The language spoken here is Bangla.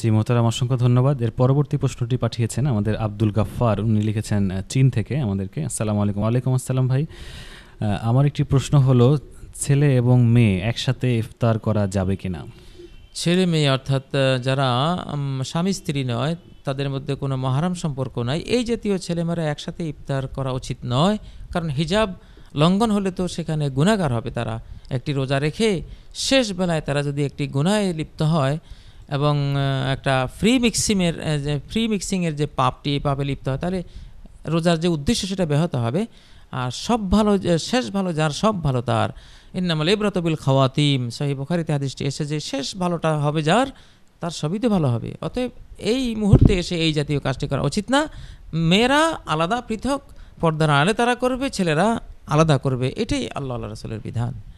জি মোতারাম অসংখ্য ধন্যবাদ এর পরবর্তী প্রশ্নটি পাঠিয়েছেন আমাদের আব্দুল গাফফার উনি লিখেছেন চীন থেকে আমাদেরকে আসসালামু আলাইকুম ওয়ালাইকুম আসসালাম ভাই আমার একটি প্রশ্ন হলো ছেলে এবং মেয়ে একসাথে ইফতার করা যাবে কি না ছেলে মেয়ে অর্থাৎ যারা স্বামী স্ত্রী নয় তাদের মধ্যে কোনো মহারাম সম্পর্ক নাই এই জাতীয় ছেলেমেয়েরা একসাথে ইফতার করা উচিত নয় কারণ হিজাব লঙ্ঘন হলে তো সেখানে গুণাগার হবে তারা একটি রোজা রেখে শেষ বেলায় তারা যদি একটি গুণায় লিপ্ত হয় এবং একটা ফ্রি মিক্সিংয়ের যে ফ্রি মিক্সিংয়ের যে পাপটি পাপে লিপ্ত হয় তাহলে রোজার যে উদ্দেশ্য সেটা ব্যাহত হবে আর সব ভালো শেষ ভালো যার সব ভালো তার ইন্নামাল ইব্রাতবিল খাওয়াতিম সহি বুখারিতে হাদিসটি এসে যে শেষ ভালোটা হবে যার তার সবই তো ভালো হবে অতএব এই মুহূর্তে এসে এই জাতীয় কাজটি করা উচিত না মেয়েরা আলাদা পৃথক পর্দার আলে তারা করবে ছেলেরা আলাদা করবে এটাই আল্লাহ আল্লাহ রসুলের বিধান